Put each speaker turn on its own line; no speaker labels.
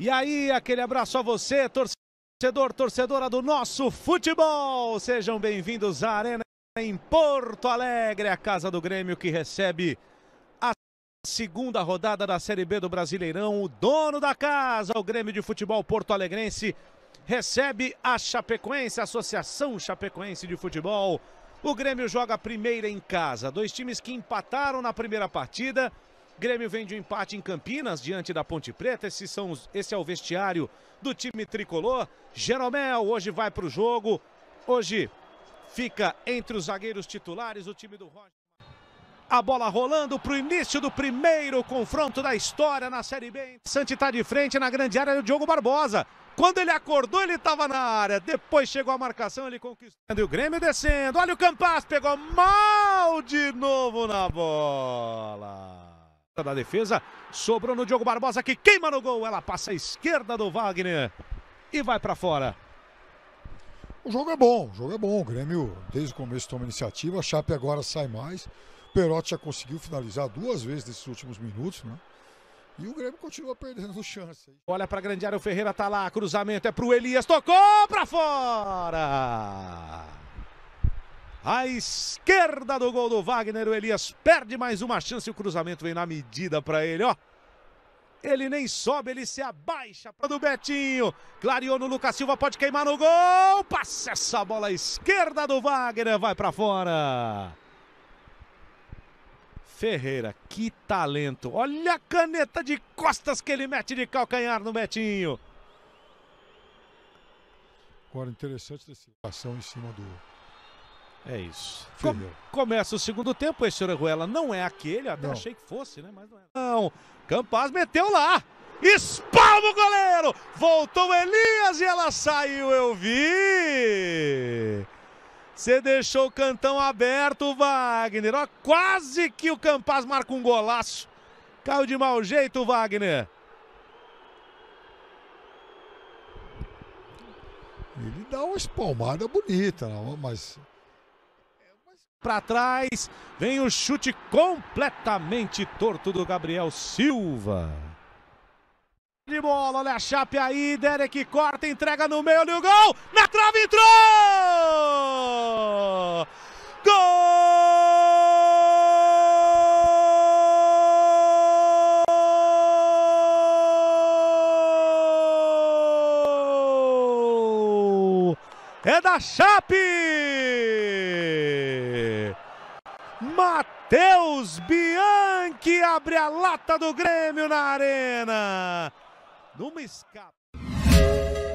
E aí, aquele abraço a você, torcedor, torcedora do nosso futebol. Sejam bem-vindos à Arena em Porto Alegre, a casa do Grêmio que recebe a segunda rodada da Série B do Brasileirão. O dono da casa, o Grêmio de Futebol Porto Alegrense, recebe a Chapecoense, a Associação Chapecoense de Futebol. O Grêmio joga primeiro em casa. Dois times que empataram na primeira partida Grêmio vem de um empate em Campinas diante da Ponte Preta. Esses são esse é o vestiário do time tricolor. Jeromel hoje vai para o jogo. Hoje fica entre os zagueiros titulares o time do Roger. A bola rolando para o início do primeiro confronto da história na Série B. Santi está de frente na grande área do Diogo Barbosa. Quando ele acordou, ele estava na área. Depois chegou a marcação, ele conquistando. E o Grêmio descendo. Olha o Campas, pegou mal de novo na bola da defesa, sobrou no Diogo Barbosa que queima no gol, ela passa à esquerda do Wagner e vai para fora. O jogo é bom, o jogo é bom, o Grêmio desde o começo toma iniciativa, a Chape agora sai mais, o Perotti já conseguiu finalizar duas vezes nesses últimos minutos, né? E o Grêmio continua perdendo chance. Olha para grande área, o Ferreira tá lá, cruzamento é pro Elias, tocou para fora! à esquerda do gol do Wagner. O Elias perde mais uma chance. O cruzamento vem na medida para ele, ó. Ele nem sobe, ele se abaixa para do Betinho. Clareou no Lucas Silva, pode queimar no gol. Passa essa bola à esquerda do Wagner, vai para fora. Ferreira, que talento. Olha a caneta de costas que ele mete de calcanhar no Betinho. Agora interessante essa situação em cima do é isso. Com começa o segundo tempo, esse Orejuela não é aquele, até não. achei que fosse, né? Mas não é. Não, Campaz meteu lá. Espalma o goleiro! Voltou Elias e ela saiu, eu vi! Você deixou o cantão aberto, Wagner. Ó, quase que o Campaz marca um golaço. Caiu de mau jeito, Wagner. Ele dá uma espalmada bonita, mas para trás. Vem o chute completamente torto do Gabriel Silva. De bola, olha a Chape aí. Derek corta, entrega no meio, olha o gol. Na trave entrou! Gol! É da Chape! Matheus Bianchi abre a lata do Grêmio na arena. Numa escapa.